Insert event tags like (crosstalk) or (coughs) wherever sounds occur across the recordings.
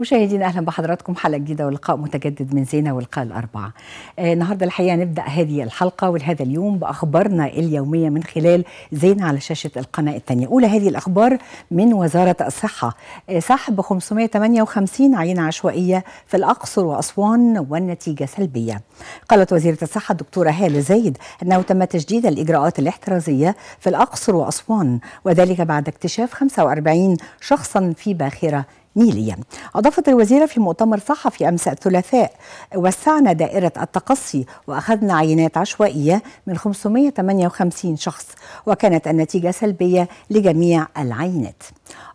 مشاهدينا اهلا بحضراتكم حلقه جديده ولقاء متجدد من زينه ولقاء الاربعاء. آه النهارده الحقيقه نبدا هذه الحلقه ولهذا اليوم باخبارنا اليوميه من خلال زينه على شاشه القناه الثانيه. اولى هذه الاخبار من وزاره الصحه آه سحب 558 عينه عشوائيه في الاقصر واسوان والنتيجه سلبيه. قالت وزيره الصحه الدكتوره هاله زايد انه تم تجديد الاجراءات الاحترازيه في الاقصر واسوان وذلك بعد اكتشاف 45 شخصا في باخره نيليا أضافت الوزيرة في مؤتمر صحفي أمس الثلاثاء وسعنا دائرة التقصي وأخذنا عينات عشوائية من 558 شخص وكانت النتيجة سلبية لجميع العينات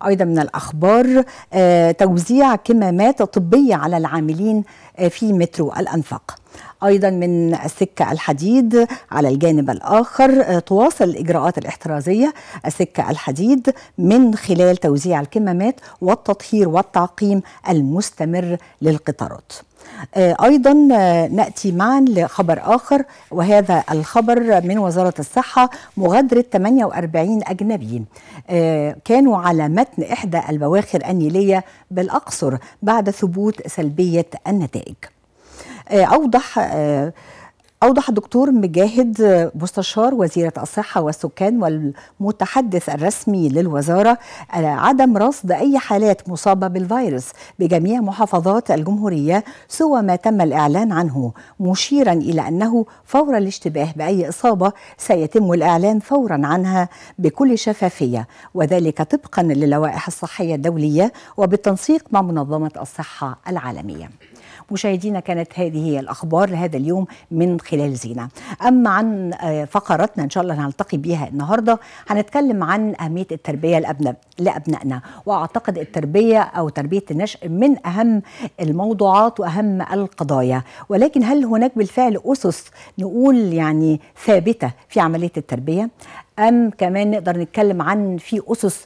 أيضا من الأخبار آه، توزيع كمامات طبية على العاملين آه، في مترو الأنفاق أيضا من السكة الحديد على الجانب الآخر آه، تواصل الإجراءات الاحترازية السكة الحديد من خلال توزيع الكمامات والتطهير والتعقيم المستمر للقطارات آه، ايضا آه، ناتي معا لخبر اخر وهذا الخبر من وزاره الصحه مغادره 48 اجنبي كانوا على متن احدى البواخر النيليه بالاقصر بعد ثبوت سلبيه النتائج آه، اوضح آه، أوضح الدكتور مجاهد آه، مستشار وزيرة الصحة والسكان والمتحدث الرسمي للوزارة عدم رصد أي حالات مصابة بالفيروس بجميع محافظات الجمهورية سوى ما تم الإعلان عنه مشيرا إلى أنه فور الاشتباه بأي إصابة سيتم الإعلان فورا عنها بكل شفافية وذلك طبقا للوائح الصحية الدولية وبالتنسيق مع منظمة الصحة العالمية مشاهدينا كانت هذه هي الأخبار لهذا اليوم من خلال زينة أما عن آه، فقراتنا إن شاء الله هنلتقي بيها النهاردة هنتكلم عن أهمية التربية لأبناء لأبنائنا وأعتقد التربية أو تربية النشء من أهم الموضوعات وأهم القضايا ولكن هل هناك بالفعل أسس نقول يعني ثابتة في عملية التربية ام كمان نقدر نتكلم عن في اسس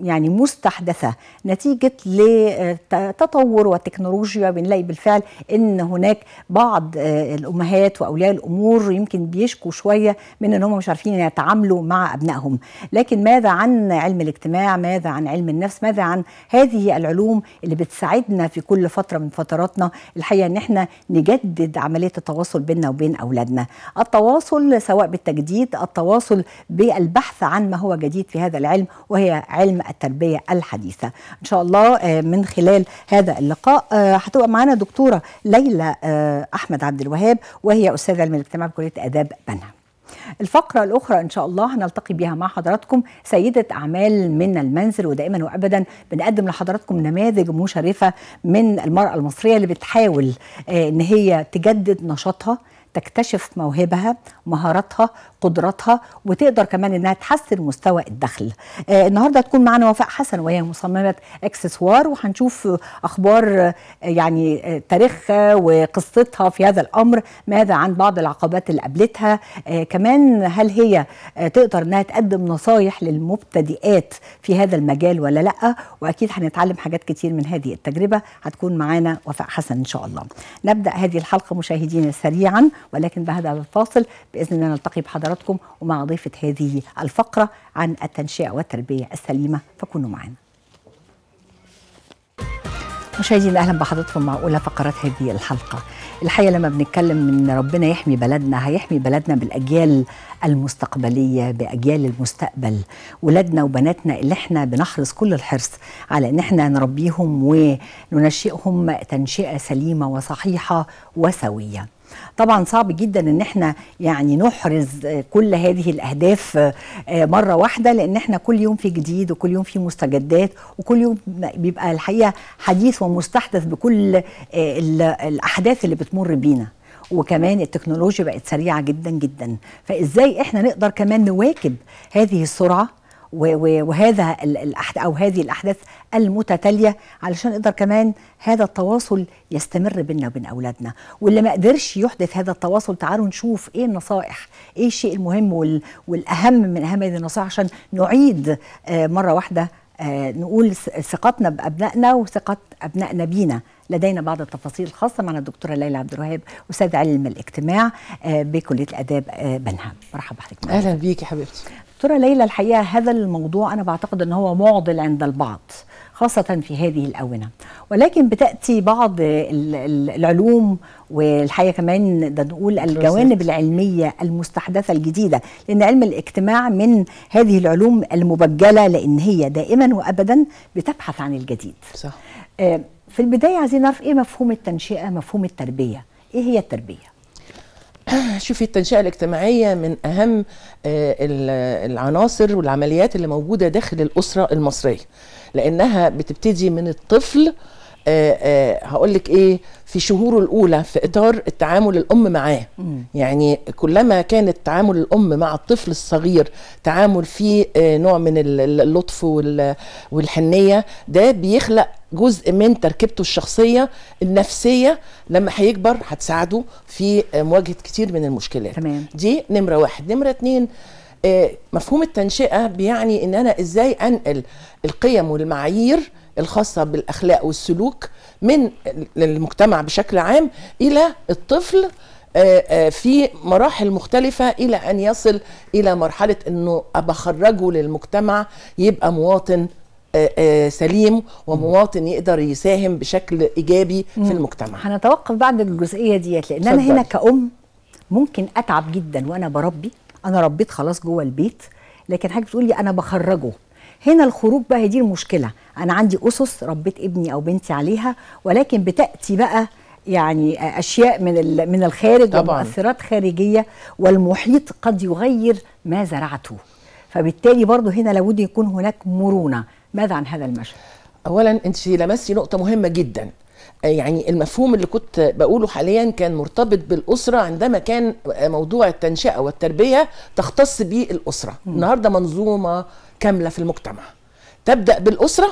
يعني مستحدثه نتيجه لتطور والتكنولوجيا بنلاقي بالفعل ان هناك بعض آه، الامهات واولياء الامور يمكن بيشكوا شويه من ان هم مش عارفين يتعاملوا مع ابنائهم لكن ماذا عن علم الاجتماع ماذا عن علم النفس ماذا عن هذه العلوم اللي بتساعدنا في كل فتره من فتراتنا الحقيقه ان احنا نجدد عمليه التواصل بيننا وبين اولادنا التواصل سواء بالتجديد التواصل بالبحث عن ما هو جديد في هذا العلم وهي علم التربية الحديثة إن شاء الله آه، من خلال هذا اللقاء آه، هتبقى معنا دكتورة ليلى آه، أحمد عبد الوهاب وهي أستاذة علم الاجتماع بكلية آداب بنها الفقرة الأخرى إن شاء الله هنلتقي بها مع حضراتكم سيدة أعمال من المنزل ودائما وأبدا بنقدم لحضراتكم نماذج مشرفة من المرأة المصرية اللي بتحاول إن هي تجدد نشاطها تكتشف موهبها مهاراتها قدراتها وتقدر كمان انها تحسن مستوى الدخل آه النهارده تكون معانا وفاء حسن وهي مصممه اكسسوار وهنشوف اخبار آه، يعني آه، تاريخها وقصتها في هذا الامر ماذا عن بعض العقبات اللي قابلتها آه كمان هل هي آه، تقدر انها تقدم نصايح للمبتدئات في هذا المجال ولا لا واكيد هنتعلم حاجات كتير من هذه التجربه هتكون معانا وفاء حسن ان شاء الله نبدا هذه الحلقه مشاهدينا سريعا ولكن بعد الفاصل باذن الله نلتقي بحضراتكم ومع ضيفه هذه الفقره عن التنشئه والتربيه السليمه فكونوا معنا. مشاهدينا اهلا بحضراتكم مع اولى فقرات هذه الحلقه. الحقيقه لما بنتكلم ان ربنا يحمي بلدنا هيحمي بلدنا بالاجيال المستقبليه باجيال المستقبل ولادنا وبناتنا اللي احنا بنحرص كل الحرص على ان احنا نربيهم وننشئهم تنشئه سليمه وصحيحه وسويه طبعا صعب جدا ان احنا يعني نحرز كل هذه الاهداف آه، مره واحده لان احنا كل يوم في جديد وكل يوم في مستجدات وكل يوم بيبقى الحقيقه حديث ومستحدث بكل آه، الاحداث اللي بتمر بينا وكمان التكنولوجيا بقت سريعه جدا جدا فازاي احنا نقدر كمان نواكب هذه السرعه وهذا الأحد أو هذه الأحداث المتتالية علشان نقدر كمان هذا التواصل يستمر بينا وبين أولادنا واللي ما قدرش يحدث هذا التواصل تعالوا نشوف إيه النصائح إيه الشيء المهم والأهم من أهم هذه النصائح عشان نعيد آه، مرة واحدة آه، نقول ثقتنا بأبنائنا وثقة أبنائنا بينا لدينا بعض التفاصيل الخاصة معنا الدكتورة ليلى عبد الوهاب أستاذ علم الاجتماع آه، بكلية الآداب بنها مرحبا بحضرتك أهلا بيكي حبيبتي دكتورة ليلى الحقيقة هذا الموضوع أنا بعتقد أنه هو معضل عند البعض خاصة في هذه الأونة ولكن بتأتي بعض العلوم والحقيقة كمان ده نقول الجوانب العلمية المستحدثة الجديدة لأن علم الاجتماع من هذه العلوم المبجلة لأن هي دائما وأبدا بتبحث عن الجديد صح. آه، في البداية عايزين نعرف إيه مفهوم التنشئة مفهوم التربية إيه هي التربية (clears throat) شوفي التنشئه الاجتماعيه من اهم آه، العناصر والعمليات اللي موجوده داخل الاسره المصريه لانها بتبتدي من الطفل آه، آه، هقول لك ايه في شهوره الاولى في اطار التعامل الام معاه يعني كلما كان التعامل الام مع الطفل الصغير تعامل فيه نوع من اللطف والحنيه ده بيخلق جزء من تركيبته الشخصيه النفسيه لما هيكبر هتساعده في آه، مواجهه كتير من المشكلات تمام. دي نمره واحد نمره اتنين آه، مفهوم التنشئه بيعني ان انا ازاي انقل القيم والمعايير الخاصه بالاخلاق والسلوك من المجتمع بشكل عام الى الطفل آه، في مراحل مختلفة إلى أن يصل إلى مرحلة أنه أبخرجه للمجتمع يبقى مواطن آه، آه، سليم ومواطن يقدر يساهم بشكل ايجابي في المجتمع هنتوقف بعد الجزئيه ديت لان انا هنا كأم ممكن اتعب جدا وانا بربي انا ربيت خلاص جوه البيت لكن حاجه بتقول لي انا بخرجه هنا الخروج بقى هي دي المشكله انا عندي اسس ربيت ابني او بنتي عليها ولكن بتاتي بقى يعني اشياء من من الخارج طبعا. ومؤثرات خارجيه والمحيط قد يغير ما زرعته فبالتالي برضه هنا لابد يكون هناك مرونه ماذا عن هذا المشهد؟ اولا انت لمستي نقطه مهمه جدا يعني المفهوم اللي كنت بقوله حاليا كان مرتبط بالاسره عندما كان موضوع التنشئه والتربيه تختص بالاسره الاسره النهارده منظومه كامله في المجتمع تبدا بالاسره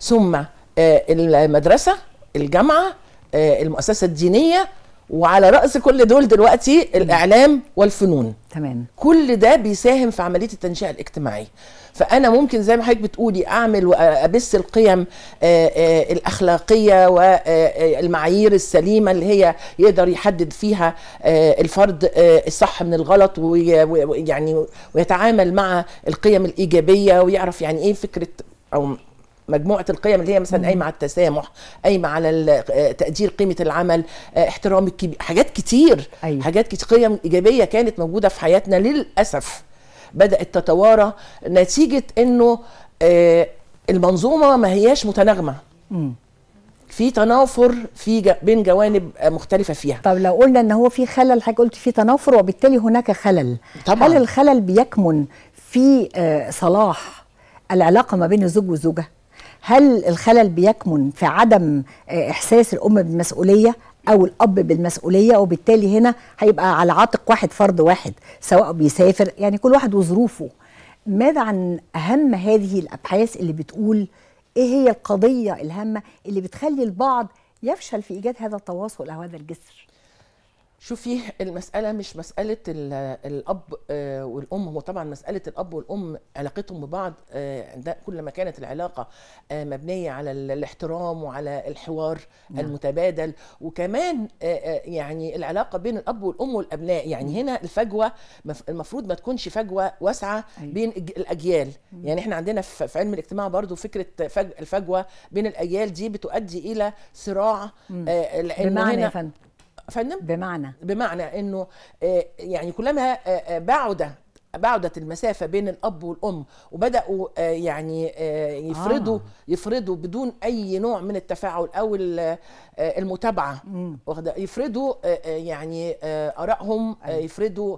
ثم آه، المدرسه الجامعه آه، المؤسسه الدينيه وعلى راس كل دول دلوقتي الاعلام والفنون تمام كل ده بيساهم في عمليه التنشئه الاجتماعيه فانا ممكن زي ما حضرتك بتقولي اعمل وابث القيم آه، آه، الاخلاقيه والمعايير آه، السليمه اللي هي يقدر يحدد فيها الفرد الصح من الغلط ويعني ويتعامل مع القيم الايجابيه ويعرف يعني ايه فكره او مجموعه القيم اللي هي مثلا قايمه على التسامح قايمه على آه، تقدير قيمه العمل آه، احترام الكبير حاجات كتير أيوة. حاجات كتير قيم ايجابيه كانت موجوده في حياتنا للاسف بدات تتوارى نتيجه انه آه، المنظومه ما هياش متناغمه في تنافر في ج... بين جوانب مختلفه فيها طب لو قلنا ان هو في خلل حضرتك قلت في تنافر وبالتالي هناك خلل طبعا هل الخلل بيكمن في صلاح العلاقه ما بين الزوج والزوجه هل الخلل بيكمن في عدم آه، احساس الام بالمسؤوليه او الاب بالمسؤوليه وبالتالي هنا هيبقى على عاتق واحد فرد واحد سواء بيسافر يعني كل واحد وظروفه ماذا عن اهم هذه الابحاث اللي بتقول ايه هي القضيه الهامه اللي بتخلي البعض يفشل في ايجاد هذا التواصل او هذا الجسر شوفي المسألة مش مسألة الأب آه، والأم هو طبعا مسألة الأب والأم علاقتهم ببعض آه، كل ما كانت العلاقة آه، مبنية على الاحترام وعلى الحوار نعم. المتبادل وكمان يعني العلاقة بين الأب والأم والأبناء يعني هنا الفجوة المفروض ما تكونش فجوة واسعة أيوة. بين الأجيال يعني احنا عندنا في علم الاجتماع برضو فكرة الفجوة بين الأجيال دي بتؤدي إلى صراع لأنه هنا فندم بمعنى بمعنى انه آه، يعني كلما آه، آه، بعد بعدت المسافه بين الاب والام وبداوا يعني يفرضوا آه. يفرضوا بدون اي نوع من التفاعل او المتابعه يفرضوا يعني ارائهم أيوه. يفرضوا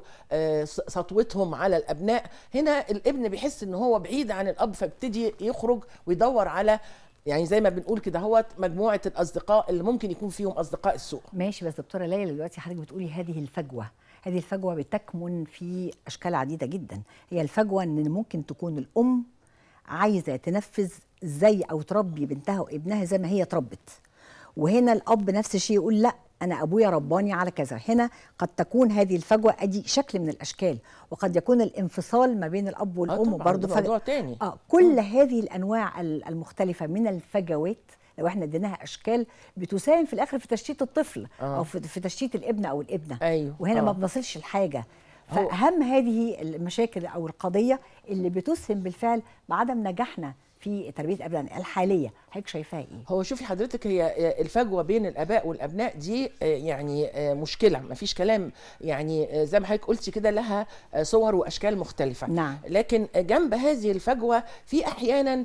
سطوتهم على الابناء هنا الابن بيحس ان هو بعيد عن الاب فبتدي يخرج ويدور على يعني زي ما بنقول كده هو مجموعه الاصدقاء اللي ممكن يكون فيهم اصدقاء السوء ماشي بس دكتوره ليلى دلوقتي حضرتك بتقولي هذه الفجوه هذه الفجوه بتكمن في اشكال عديده جدا هي الفجوه ان ممكن تكون الام عايزه تنفذ زي او تربي بنتها وابنها زي ما هي تربت وهنا الاب نفس الشيء يقول لا أنا أبويا رباني على كذا هنا قد تكون هذه الفجوة أدي شكل من الأشكال وقد يكون الانفصال ما بين الأب آه والأم آه برضه ف... موضوع تاني آه كل آه. هذه الأنواع المختلفة من الفجوات لو احنا اديناها اشكال بتساهم في الاخر في تشتيت الطفل آه. او في تشتيت الابن او الابنه أيوه. وهنا آه. ما بنصلش لحاجه فاهم هذه المشاكل او القضيه اللي بتسهم بالفعل بعدم نجاحنا في تربيه الابناء الحاليه حضرتك شايفاها ايه هو شوفي حضرتك هي آه، الفجوه بين الاباء والابناء دي آه، يعني آه، مشكله ما فيش كلام يعني زي ما حضرتك قلتي كده لها صور واشكال مختلفه نعم. لكن جنب هذه الفجوه في احيانا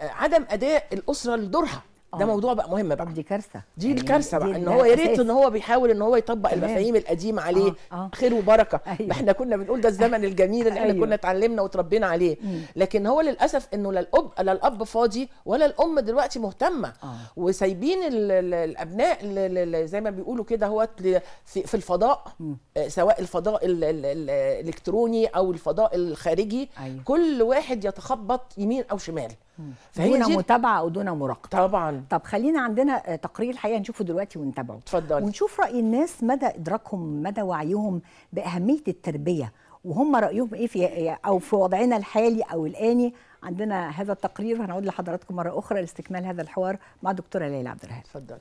عدم اداء الاسره لدورها آه. ده موضوع بقى مهم بقى دي كارثه دي يعني الكارثه بقى ان هو يا ريت ان هو بيحاول ان هو يطبق المفاهيم القديمه عليه أوه. أوه. خير وبركه (laughs) أيوة. احنا كنا بنقول ده الزمن (laughs) الجميل اللي احنا أيوة. كنا اتعلمنا وتربينا عليه مم. لكن هو للاسف انه لا الاب لا الاب فاضي ولا الام دلوقتي مهتمه آه. وسايبين الابناء زي ما بيقولوا كده هو في الفضاء مم. آه، سواء الفضاء الـ الـ الـ الالكتروني او الفضاء الخارجي أيوة. كل واحد يتخبط يمين او شمال فهي دون دي... متابعه ودون مراقبه طبعا طب خلينا عندنا تقرير الحقيقه نشوفه دلوقتي ونتابعه اتفضلي ونشوف راي الناس مدى ادراكهم مدى وعيهم باهميه التربيه وهم رايهم ايه في او في وضعنا الحالي او الاني عندنا هذا التقرير هنعود لحضراتكم مره اخرى لاستكمال هذا الحوار مع دكتوره ليلى عبد الرحمن اتفضل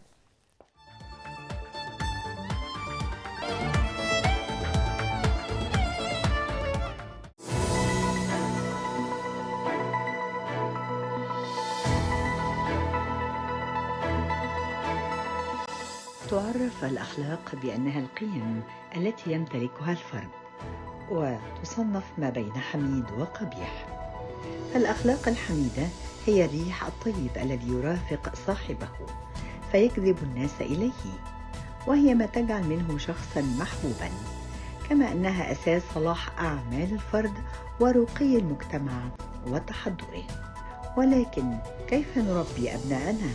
تعرف الأخلاق بأنها القيم التي يمتلكها الفرد وتصنف ما بين حميد وقبيح فالأخلاق الحميدة هي الريح الطيب الذي يرافق صاحبه فيجذب الناس إليه وهي ما تجعل منه شخصا محبوبا كما أنها أساس صلاح أعمال الفرد ورقي المجتمع وتحضره ولكن كيف نربي أبناءنا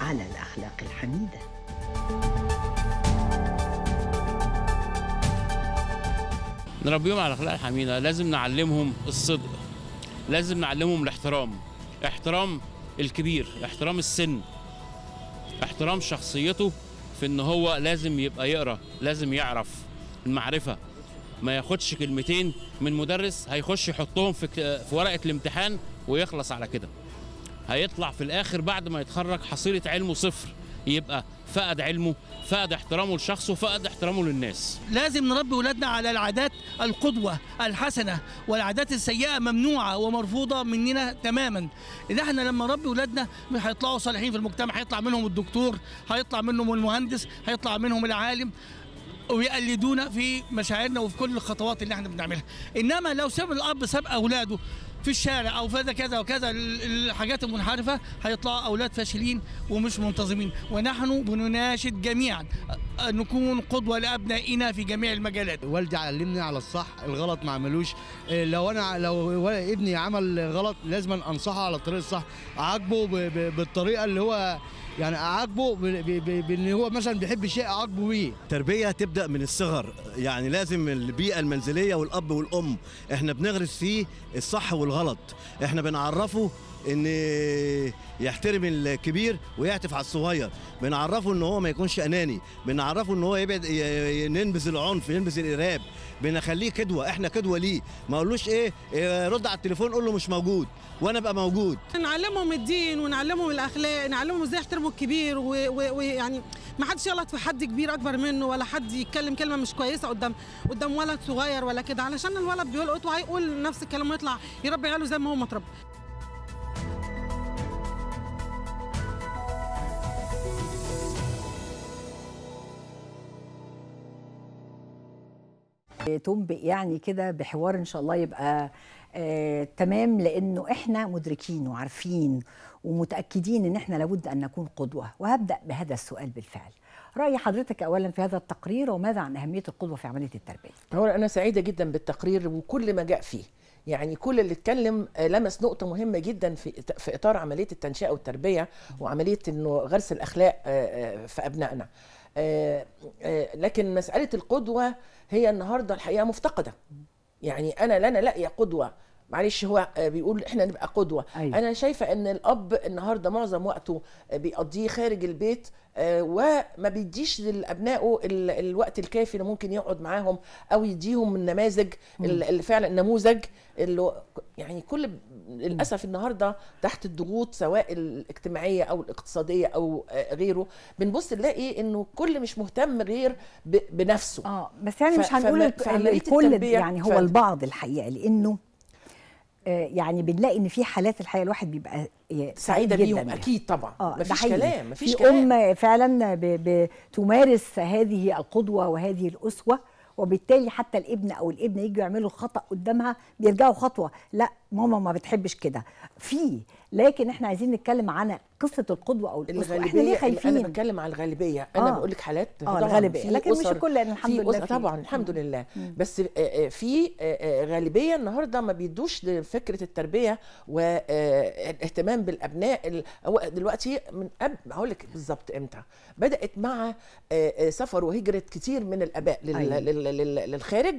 على الأخلاق الحميدة؟ نربيهم على الاخلاق الحميده لازم نعلمهم الصدق لازم نعلمهم الاحترام احترام الكبير احترام السن احترام شخصيته في ان هو لازم يبقى يقرا لازم يعرف المعرفه ما ياخدش كلمتين من مدرس هيخش يحطهم في في ورقه الامتحان ويخلص على كده هيطلع في الاخر بعد ما يتخرج حصيله علمه صفر يبقى فقد علمه فقد احترامه لشخصه فقد احترامه للناس لازم نربي اولادنا على العادات القدوة الحسنة والعادات السيئة ممنوعة ومرفوضة مننا تماما اذا احنا لما نربي اولادنا هيطلعوا صالحين في المجتمع هيطلع منهم الدكتور هيطلع منهم المهندس هيطلع منهم العالم ويقلدونا في مشاعرنا وفي كل الخطوات اللي احنا بنعملها انما لو ساب الاب ساب اولاده في الشارع او في كذا وكذا الحاجات المنحرفه هيطلعوا اولاد فاشلين ومش منتظمين ونحن بنناشد جميعا نكون قدوه لابنائنا في جميع المجالات والدي علمني على الصح الغلط ما عملوش إيه، لو انا لو ابني عمل غلط لازم انصحه على الطريق الصح اعاقبه بالطريقه اللي هو يعني اعاقبه بان هو مثلا بيحب شيء اعاقبه بيه تربيه تبدا من الصغر يعني لازم البيئه المنزليه والاب والام احنا بنغرس فيه الصح والغلط احنا بنعرفه ان يحترم الكبير ويعتف على الصغير بنعرفه ان هو ما يكونش اناني بنعرفه ان هو يبعد ينبذ العنف ينبذ الارهاب بنخليه كدوه احنا كدوه ليه ما اقولوش ايه, إيه رد على التليفون قول له مش موجود وانا ابقى موجود نعلمهم الدين ونعلمهم الاخلاق نعلمهم ازاي يحترموا الكبير ويعني ما حدش يغلط في حد كبير اكبر منه ولا حد يتكلم كلمه مش كويسه قدام قدام ولد صغير ولا كده علشان الولد بيلقط وهيقول نفس الكلام ويطلع يربي عياله زي ما هو متربي تنبئ يعني كده بحوار ان شاء الله يبقى آه تمام لانه احنا مدركين وعارفين ومتاكدين ان احنا لابد ان نكون قدوه وهبدا بهذا السؤال بالفعل راي حضرتك اولا في هذا التقرير وماذا عن اهميه القدوه في عمليه التربيه اولا انا سعيده جدا بالتقرير وكل ما جاء فيه يعني كل اللي اتكلم آه، لمس نقطة مهمة جدا في في إطار عملية التنشئة والتربية وعملية إنه غرس الأخلاق آه، آه، في أبنائنا. آه، آه، لكن مساله القدوه هي النهارده الحقيقه مفتقده يعني انا لا يا قدوه معلش هو آه، بيقول احنا نبقى قدوه أيوة. انا شايفه ان الاب النهارده معظم وقته بيقضيه خارج البيت وما بيديش لابنائه الوقت الكافي اللي ممكن يقعد معاهم او يديهم النماذج اللي فعلا النموذج اللي يعني كل للاسف النهارده تحت الضغوط سواء الاجتماعيه او الاقتصاديه او آه، غيره بنبص نلاقي انه كل مش مهتم غير بنفسه اه بس يعني مش هنقول الكل يعني هو البعض الحقيقه لانه آه، يعني بنلاقي ان في حالات الحقيقه الواحد بيبقى آه، سعيده بيهم يعني. اكيد طبعا آه مفيش كلام مفيش كلام ام فعلا بتمارس هذه القدوه وهذه الاسوه وبالتالي حتى الابن او الابن يجوا يعملوا خطا قدامها بيرجعوا خطوه لا ماما ما بتحبش كده في لكن احنا عايزين نتكلم عن قصه القدوه او الاسوه احنا ليه خايفين انا بتكلم على الغالبيه انا آه. بقول لك حالات اه الغالبيه لكن مش الكل الحمد لله فيه. طبعا الحمد آه. لله مم. بس آه، آه، في غالبيه النهارده ما بيدوش لفكره التربيه والاهتمام بالابناء دلوقتي من قبل هقول لك بالظبط امتى بدات مع سفر وهجره كتير من الاباء أيوه. للخارج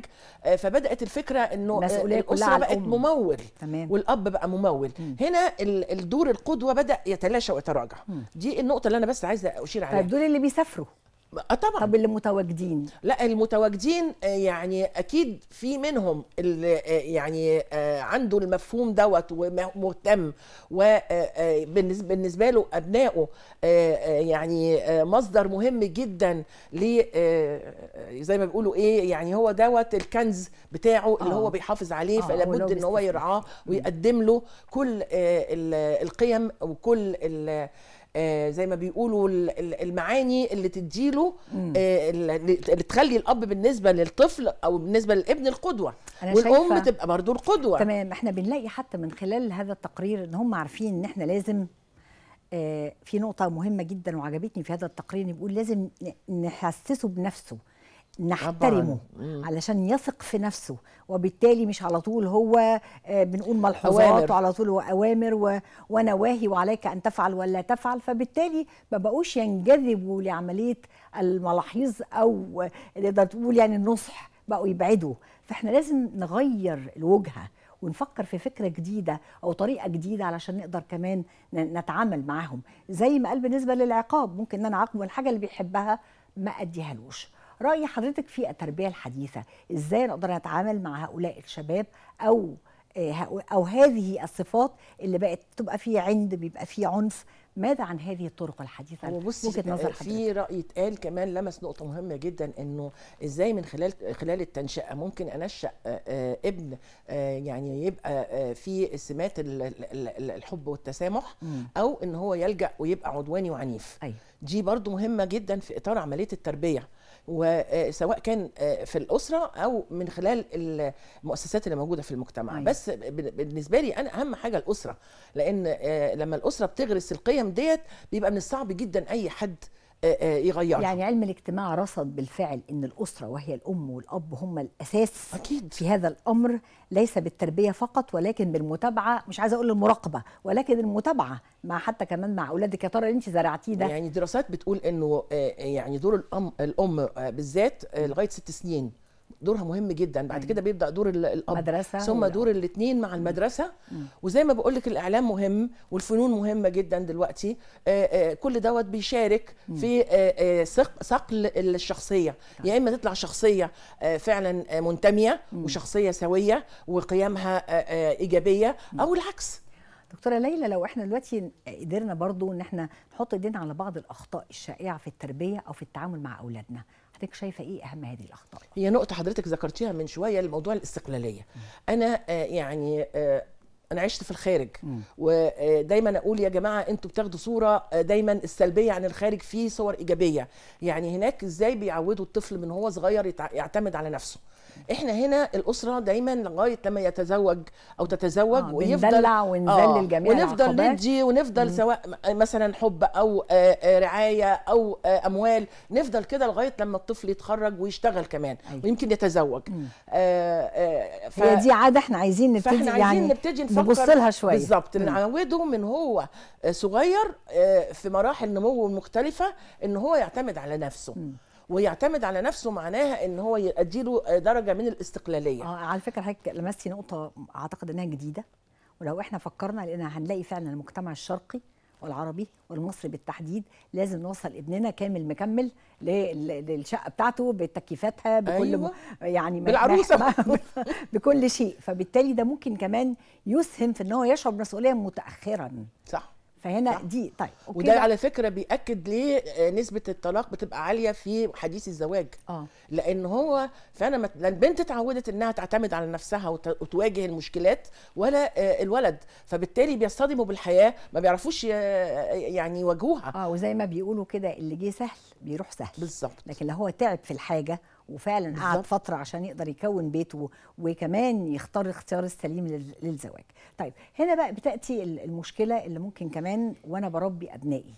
فبدات الفكره انه الاسره بقت ممول تمام. والاب بقى ممول مم. هنا الدور القدوه بدا يتلاشى واتراجع دي النقطه اللي انا بس عايزه اشير طيب عليها طيب دول اللي بيسافروا آه، طبعا طب اللي متواجدين لا المتواجدين آه، يعني اكيد في منهم اللي آه، يعني عنده المفهوم دوت ومهتم وبالنسبه له ابنائه يعني مصدر مهم جدا ل زي ما بيقولوا ايه يعني هو دوت الكنز بتاعه اللي آه. هو بيحافظ عليه آه. فلابد ان هو يرعاه ويقدم له كل القيم وكل آه، زي ما بيقولوا المعاني اللي تديله آه، اللي تخلي الاب بالنسبه للطفل او بالنسبه للابن القدوه والام شايفة تبقى برضو القدوه تمام احنا بنلاقي حتى من خلال هذا التقرير ان هم عارفين ان احنا لازم آه، في نقطه مهمه جدا وعجبتني في هذا التقرير بيقول لازم نحسسه بنفسه نحترمه طبعاً. علشان يثق في نفسه وبالتالي مش على طول هو آه، بنقول ملحوظات وعلى طول هو اوامر و... ونواهي وعليك ان تفعل ولا تفعل فبالتالي ما بقوش ينجذبوا لعمليه الملاحظ او تقدر تقول يعني النصح بقوا يبعدوا فاحنا لازم نغير الوجهه ونفكر في فكره جديده او طريقه جديده علشان نقدر كمان نتعامل معاهم زي ما قال بالنسبه للعقاب ممكن ان انا اعاقبه الحاجه اللي بيحبها ما اديهالوش راي حضرتك في التربيه الحديثه ازاي نقدر نتعامل مع هؤلاء الشباب او آه، او هذه الصفات اللي بقت تبقى في عند بيبقى في عنف ماذا عن هذه الطرق الحديثه هو وجهه آه، نظر حضرتك في راي اتقال كمان لمس نقطه مهمه جدا انه ازاي من خلال خلال التنشئه ممكن انشا آه، ابن يعني يبقى في سمات الحب والتسامح او ان هو يلجا ويبقى عدواني وعنيف أي. أيوة. دي برضو مهمه جدا في اطار عمليه التربيه وسواء آه، كان آه، في الاسره او من خلال المؤسسات اللي موجوده في المجتمع أيوة. بس بالنسبه لي انا اهم حاجه الاسره لان آه، لما الاسره بتغرس القيم ديت بيبقى من الصعب جدا اي حد آه، آه، يغيرها يعني علم الاجتماع رصد بالفعل ان الاسره وهي الام والاب هم الاساس أكيد. في هذا الامر ليس بالتربيه فقط ولكن بالمتابعه مش عايزه اقول المراقبه ولكن المتابعه مع حتى كمان مع اولادك يا ترى اللي انت زرعتيه ده يعني دراسات بتقول انه آه، يعني دور الام الام بالذات لغايه ست سنين دورها مهم جدا بعد كده بيبدا دور الاب مدرسة ثم دور الاثنين مع المدرسه مم. وزي ما بقول لك الاعلام مهم والفنون مهمه جدا دلوقتي آه، آه، كل دوت بيشارك مم. في صقل آه، الشخصيه يا يا اما تطلع شخصيه فعلا منتميه وشخصيه سويه وقيمها ايجابيه او العكس دكتوره ليلى لو احنا دلوقتي قدرنا برضو ان احنا نحط ايدينا على بعض الاخطاء الشائعه في التربيه او في التعامل مع اولادنا حضرتك شايفه ايه اهم هذه الاخطاء هي نقطه حضرتك ذكرتيها من شويه الموضوع الاستقلاليه م. انا آه، يعني آه، انا عشت في الخارج م. ودايما آه، اقول يا جماعه انتوا بتاخدوا صوره دايما السلبيه عن الخارج في صور ايجابيه يعني هناك ازاي بيعودوا الطفل من هو صغير يعتمد على نفسه احنا هنا الاسره دايما لغايه لما يتزوج او تتزوج آه ويفضل بندلع آه جميع ونفضل ندي ونفضل سواء مثلا حب او آه، آه، رعايه او آه، اموال نفضل كده لغايه لما الطفل يتخرج ويشتغل كمان أيوة. ويمكن يتزوج آه ف... هي دي عاده احنا عايزين نبتدي فاحنا عايزين يعني نبتدي نبص لها شويه بالظبط نعوده من هو صغير في مراحل نموه المختلفه ان هو يعتمد على نفسه مم. ويعتمد على نفسه معناها ان هو يديله درجه من الاستقلاليه اه على فكره حضرتك لمستي نقطه اعتقد انها جديده ولو احنا فكرنا لان هنلاقي فعلا المجتمع الشرقي والعربي والمصري بالتحديد لازم نوصل ابننا كامل مكمل للشقه بتاعته بتكييفاتها بكل أيوة. يعني بالعروسه (laughs) بكل شيء فبالتالي ده ممكن كمان يسهم في ان هو يشعر بمسؤوليه متاخرا صح فهنا صح. دي طيب أوكي وده على فكره بياكد ليه نسبه الطلاق بتبقى عاليه في حديث الزواج اه لان هو فانا مت... لا البنت اتعودت انها تعتمد على نفسها وت... وتواجه المشكلات ولا آه، الولد فبالتالي بيصطدموا بالحياه ما بيعرفوش يعني يواجهوها اه وزي ما بيقولوا كده اللي جه سهل بيروح سهل بالظبط لكن لو هو تعب في الحاجه وفعلا قعد فتره عشان يقدر يكون بيته وكمان يختار الاختيار السليم للزواج طيب هنا بقى بتاتي المشكله اللي ممكن كمان وانا بربي ابنائي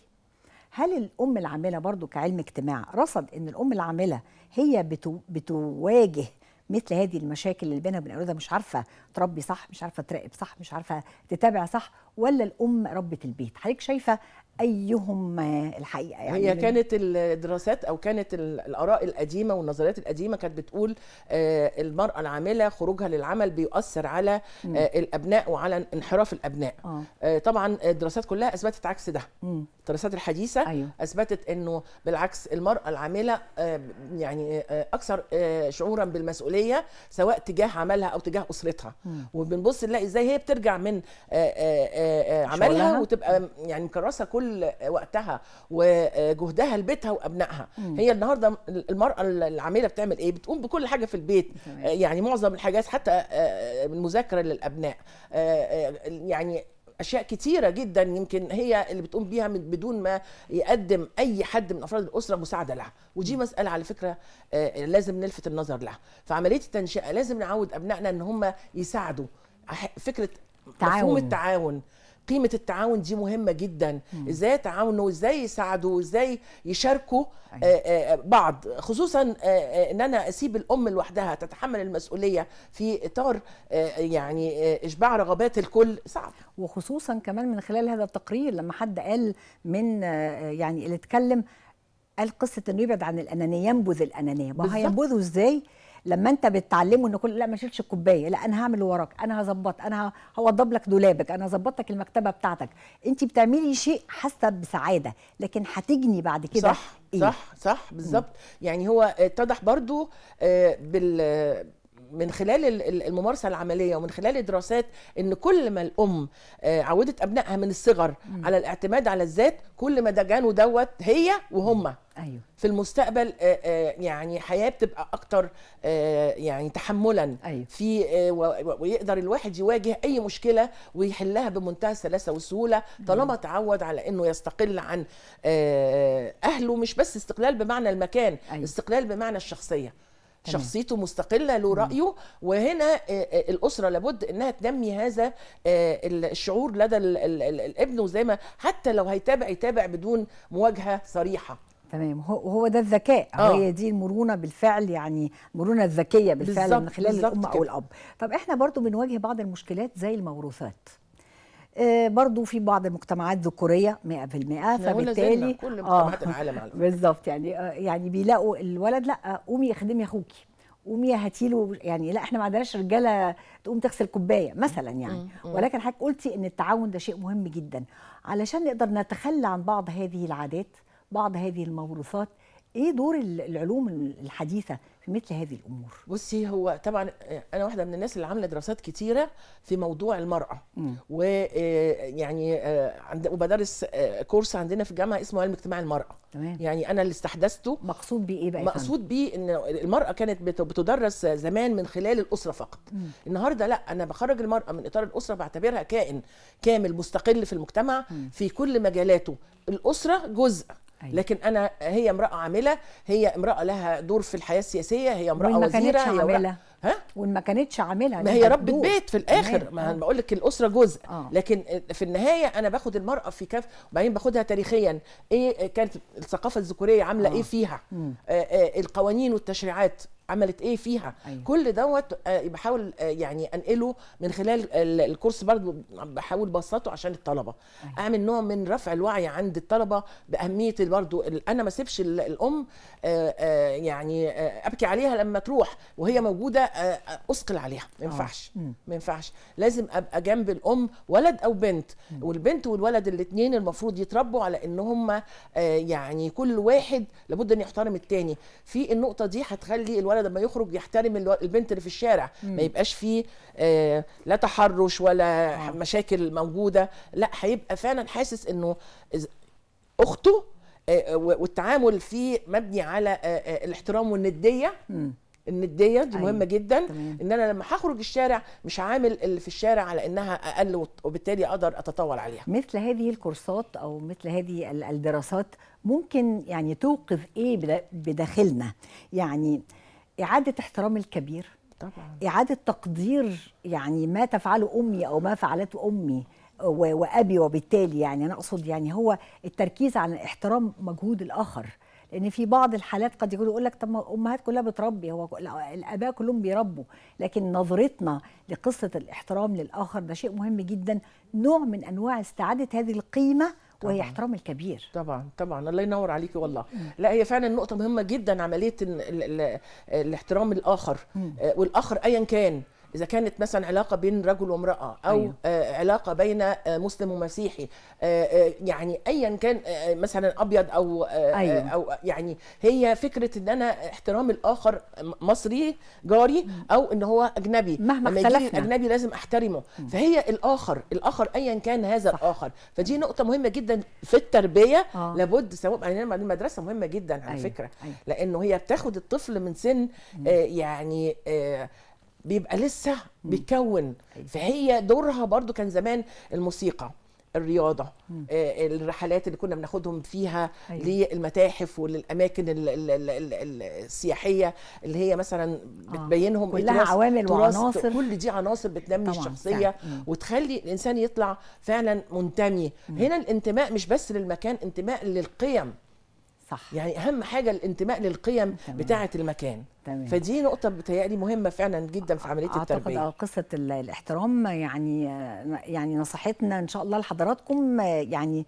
هل الام العامله برضو كعلم اجتماع رصد ان الام العامله هي بتو بتواجه مثل هذه المشاكل اللي بينها وبين اولادها مش عارفه تربي صح مش عارفه تراقب صح مش عارفه تتابع صح ولا الام ربه البيت حضرتك شايفه ايهما الحقيقه يعني هي كانت الدراسات او كانت الاراء القديمه والنظريات القديمه كانت بتقول آه، المراه العامله خروجها للعمل بيؤثر على آه، الابناء وعلى انحراف الابناء آه. طبعا الدراسات كلها اثبتت عكس ده الدراسات الحديثه أيوه. اثبتت انه بالعكس المراه العامله يعني اكثر شعورا بالمسؤوليه سواء تجاه عملها او تجاه اسرتها وبنبص نلاقي ازاي هي بترجع من عملها وتبقى يعني مكرسه كل كل وقتها وجهدها لبيتها وابنائها هي النهارده المراه العامله بتعمل ايه بتقوم بكل حاجه في البيت يعني معظم الحاجات حتى آه، المذاكره للابناء آه، آه، يعني اشياء كثيره جدا يمكن هي اللي بتقوم بيها من بدون ما يقدم اي حد من افراد الاسره مساعده لها ودي مساله على فكره لازم نلفت النظر لها فعمليه التنشئه لازم نعود ابنائنا ان هم يساعدوا فكره تعاون. مفهوم التعاون قيمه التعاون دي مهمه جدا مم. ازاي يتعاونوا ازاي يساعدوا ازاي يشاركوا أيوة. آه، آه، آه، بعض خصوصا ان انا اسيب الام لوحدها تتحمل المسؤوليه في اطار يعني اشباع رغبات الكل صعب وخصوصا كمان من خلال هذا التقرير لما حد قال من يعني اللي اتكلم قال قصه انه يبعد عن الانانيه ينبذ الانانيه ما هينبذه ازاي لما انت بتعلمه ان كل لا ما تشيلش الكوبايه لا انا هعمل وراك انا هظبط انا هوضب لك دولابك انا هظبط لك المكتبه بتاعتك انت بتعملي شيء حاسه بسعاده لكن هتجني بعد كده صح إيه؟ صح صح بالظبط يعني هو اتضح برضو آه، بال من خلال الممارسه العمليه ومن خلال الدراسات ان كل ما الام آه، عودت ابنائها من الصغر مم. على الاعتماد على الذات كل ما ده جانوا دوت هي وهم ايوه في المستقبل آه، آه، يعني حياه بتبقى اكتر يعني تحملا أيوه. في ويقدر الواحد يواجه اي مشكله ويحلها بمنتهى السلاسه والسهوله طالما تعود على انه يستقل عن اهله مش بس استقلال بمعنى المكان أيوه. استقلال بمعنى الشخصيه شخصيته مستقله له رايه وهنا آه، آه، الاسره لابد انها تنمي هذا آه، الشعور لدى الابن وزي ما حتى لو هيتابع يتابع بدون مواجهه صريحه تمام وهو ده الذكاء آه. هي دي المرونه بالفعل يعني المرونه الذكيه بالفعل من خلال الام او الاب طب احنا برضو بنواجه بعض المشكلات زي الموروثات آه، برضو في بعض المجتمعات ذكوريه 100% فبالتالي كل آه، مجتمعات آه العالم على بالظبط يعني آه، يعني بيلاقوا الولد لا قومي اخدمي اخوكي قومي هاتي له يعني لا احنا ما عندناش رجاله تقوم تغسل كوبايه مثلا يعني ولكن حضرتك قلتي ان التعاون ده شيء مهم جدا علشان نقدر نتخلى عن بعض هذه العادات بعض هذه الموروثات ايه دور العلوم الحديثه في مثل هذه الامور بصي هو طبعا انا واحده من الناس اللي عامله دراسات كتيره في موضوع المراه ويعني آه، آه، وبدرس آه، كورس عندنا في الجامعه اسمه علم اجتماع المراه تمام. يعني انا اللي استحدثته مقصود بيه ايه بقى مقصود بيه ان المراه كانت بتدرس زمان من خلال الاسره فقط مم. النهارده لا انا بخرج المراه من اطار الاسره بعتبرها كائن كامل مستقل في المجتمع مم. في كل مجالاته الاسره جزء أيوة. لكن انا هي امراه عامله هي امراه لها دور في الحياه السياسيه هي امراه وزيره هي عامله ها وان ما كانتش عامله ما هي ربة بيت في الاخر ما انا بقول لك الاسره جزء آه. لكن في النهايه انا باخد المراه في كف وبعدين باخدها تاريخيا ايه كانت الثقافه الذكوريه عامله آه. ايه فيها آه آه القوانين والتشريعات عملت ايه فيها أيوة. كل دوت آه، بحاول آه، يعني انقله من خلال الكورس برضو بحاول بسطه عشان الطلبه أيوة. اعمل نوع من رفع الوعي عند الطلبه باهميه برضو انا ما اسيبش الام آه، يعني ابكي عليها لما تروح وهي موجوده اثقل عليها ما ينفعش ما ينفعش لازم ابقى جنب الام ولد او بنت والبنت والولد الاثنين المفروض يتربوا على ان هم يعني كل واحد لابد ان يحترم الثاني في النقطه دي هتخلي الولد الولد لما يخرج يحترم البنت اللي في الشارع مم. ما يبقاش فيه آه، لا تحرش ولا آه. مشاكل موجوده لا هيبقى فعلا حاسس انه اخته آه، والتعامل فيه مبني على الاحترام والنديه مم. النديه دي مهمه أيوة. جدا تمام. ان انا لما هخرج الشارع مش عامل اللي في الشارع على انها اقل وبالتالي اقدر اتطاول عليها مثل هذه الكورسات او مثل هذه الدراسات ممكن يعني توقف ايه بداخلنا يعني اعاده احترام الكبير طبعا اعاده تقدير يعني ما تفعله امي او ما فعلته امي وابي وبالتالي يعني انا اقصد يعني هو التركيز على احترام مجهود الاخر لان في بعض الحالات قد يقولوا يقول لك طب امهات كلها بتربي هو الاباء كلهم بيربوا لكن نظرتنا لقصه الاحترام للاخر ده شيء مهم جدا نوع من انواع استعاده هذه القيمه وهي احترام الكبير طبعا طبعا الله ينور عليكي والله لا هي فعلا نقطه مهمه جدا عمليه الاحترام الاخر آه، والاخر ايا كان اذا كانت مثلا علاقه بين رجل وامراه او أيوه. آه، علاقه بين آه، مسلم ومسيحي آه، يعني ايا كان مثلا ابيض او أيوه. او يعني هي فكره ان انا احترام الاخر مصري جاري او ان هو اجنبي مهما اختلفنا اجنبي لازم احترمه فهي الاخر الاخر ايا كان هذا صح. الاخر فدي نقطه مهمه جدا في التربيه آه. لابد سواء يعني المدرسه مهمه جدا على أيوه. فكره أيوه. لانه هي بتاخد الطفل من سن آه يعني آه بيبقى لسه بيكون أيوة. فهي دورها برضو كان زمان الموسيقى الرياضه آه الرحلات اللي كنا بناخدهم فيها أيوة. للمتاحف وللاماكن السياحيه اللي هي مثلا آه. بتبينهم آه. كلها عوامل وعناصر كل دي عناصر بتنمي الشخصيه وتخلي الانسان يطلع فعلا منتمي هنا الانتماء مش بس للمكان انتماء للقيم صح يعني اهم حاجه الانتماء للقيم تمام. بتاعه المكان تمام. فدي نقطه بتهيألي مهمه فعلا جدا في عمليه أعتقد التربيه اعتقد قصه الاحترام يعني يعني نصيحتنا ان شاء الله لحضراتكم يعني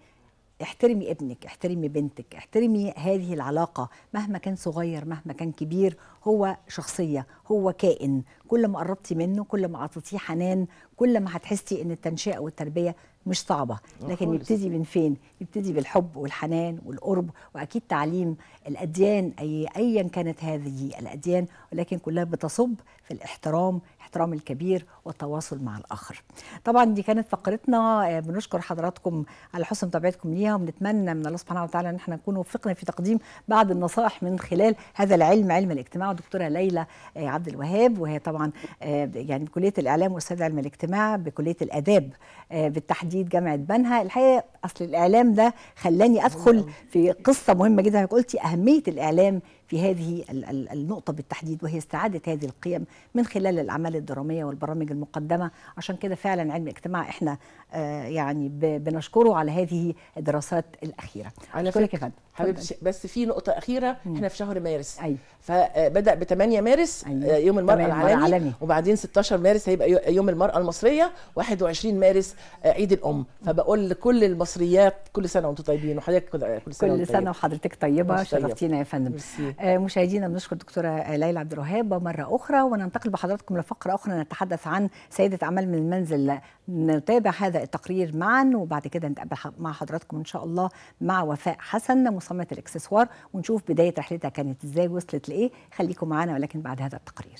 احترمي ابنك احترمي بنتك احترمي هذه العلاقة مهما كان صغير مهما كان كبير هو شخصية هو كائن كل ما قربتي منه كل ما أعطيتيه حنان كل ما هتحسي ان التنشئة والتربية مش صعبة لكن يبتدي من فين يبتدي بالحب والحنان والقرب وأكيد تعليم الأديان أي أيا كانت هذه الأديان ولكن كلها بتصب في الاحترام الاحترام الكبير والتواصل مع الاخر طبعا دي كانت فقرتنا آه، بنشكر حضراتكم على حسن متابعتكم ليها وبنتمنى من الله سبحانه وتعالى ان احنا نكون وفقنا في تقديم بعض النصائح من خلال هذا العلم علم الاجتماع دكتوره ليلى آه، عبد الوهاب وهي طبعا آه، يعني بكليه الاعلام واستاذ علم الاجتماع بكليه الاداب بالتحديد جامعه بنها الحقيقه اصل الاعلام ده خلاني ادخل في قصه مهمه جدا قلتي اهميه الاعلام في هذه النقطة بالتحديد وهي استعادة هذه القيم من خلال الأعمال الدرامية والبرامج المقدمة عشان كده فعلا علم اجتماع احنا آه، يعني بنشكره على هذه الدراسات الأخيرة على فكرة حبيبتي بس في نقطه اخيره مم. احنا في شهر مارس أي. أيوة. فبدا ب 8 مارس أيوة. يوم المراه العالمي, العالمي وبعدين 16 مارس هيبقى يوم المراه المصريه 21 مارس آه، عيد الام فبقول لكل المصريات كل سنه وانتم طيبين وحضرتك كل سنه كل سنه وحضرتك طيبه طيب. شرفتينا يا فندم آه مشاهدينا بنشكر الدكتورة ليلى عبد الوهاب مره اخرى وننتقل بحضراتكم لفقره اخرى نتحدث عن سيده اعمال من المنزل نتابع هذا التقرير معا وبعد كده نتقابل مع حضراتكم ان شاء الله مع وفاء حسن مصممه الاكسسوار ونشوف بدايه رحلتها كانت ازاي وصلت لايه خليكم معانا ولكن بعد هذا التقرير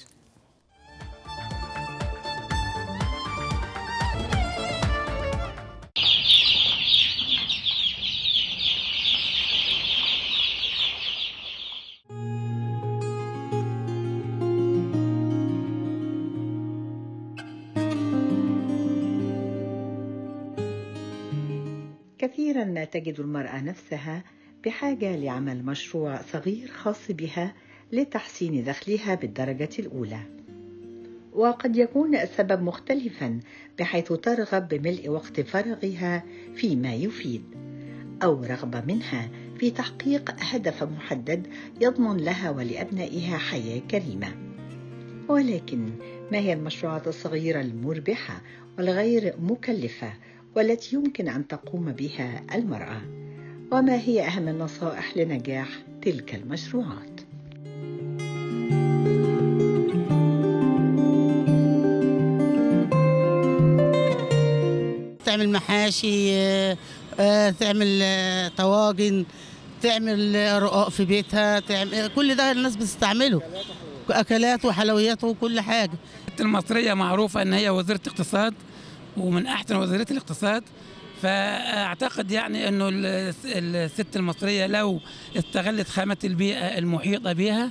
كثيرا ما تجد المرأة نفسها بحاجة لعمل مشروع صغير خاص بها لتحسين دخلها بالدرجة الأولى وقد يكون السبب مختلفا بحيث ترغب بملء وقت فراغها فيما يفيد أو رغبة منها في تحقيق هدف محدد يضمن لها ولأبنائها حياة كريمة ولكن ما هي المشروعات الصغيرة المربحة والغير مكلفة والتي يمكن أن تقوم بها المرأة؟ وما هي أهم النصائح لنجاح تلك المشروعات تعمل محاشي آه، آه، تعمل آه، طواجن تعمل رقاق في بيتها تعمل كل ده الناس بتستعمله اكلات وحلويات وكل حاجه المصريه معروفه ان هي وزيره اقتصاد ومن احسن وزيرات الاقتصاد فاعتقد يعني انه الست المصريه لو استغلت خامه البيئه المحيطه بها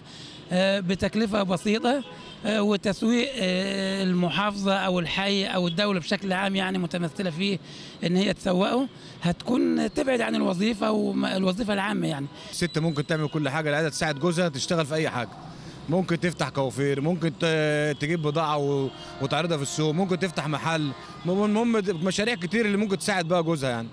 آه، بتكلفه بسيطه آه، وتسويق آه، المحافظة أو الحي أو الدولة بشكل عام يعني متمثلة فيه إن هي تسوقه هتكون تبعد عن الوظيفة والوظيفة العامة يعني. الست ممكن تعمل كل حاجة لا تساعد جوزها تشتغل في أي حاجة. ممكن تفتح كوافير ممكن تجيب بضاعه وتعرضها في السوق ممكن تفتح محل المهم مشاريع كتير اللي ممكن تساعد بقى جوزها يعني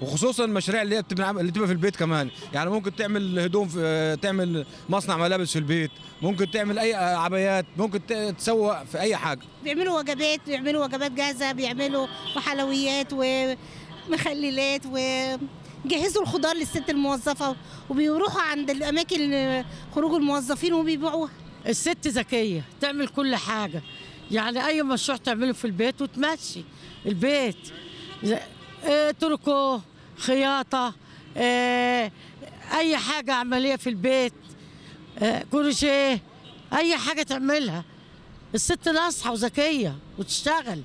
وخصوصا المشاريع اللي هي بتبقى اللي بتبقى في البيت كمان يعني ممكن تعمل هدوم في آه، تعمل مصنع ملابس في البيت ممكن تعمل اي آه، عبايات ممكن تسوق في اي حاجه بيعملوا وجبات بيعملوا وجبات جاهزه بيعملوا وحلويات ومخللات و جهزوا الخضار للست الموظفه وبيروحوا عند الاماكن خروج الموظفين وبيبيعوها الست ذكيه تعمل كل حاجه يعني اي مشروع تعمله في البيت وتمشي البيت آه، تركه خياطه آه، اي حاجه عمليه في البيت آه، كروشيه اي حاجه تعملها الست ناصحه وذكيه وتشتغل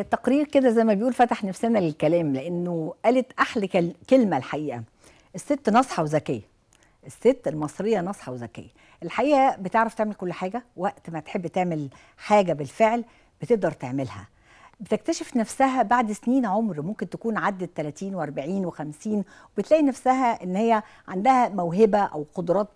التقرير كده زي ما بيقول فتح نفسنا للكلام لانه قالت احلى كلمه الحقيقه الست ناصحه وذكيه الست المصرية ناصحة وذكية الحقيقة بتعرف تعمل كل حاجة وقت ما تحب تعمل حاجة بالفعل بتقدر تعملها بتكتشف نفسها بعد سنين عمر ممكن تكون عدت 30 و40 و50 وبتلاقي نفسها ان هي عندها موهبه او قدرات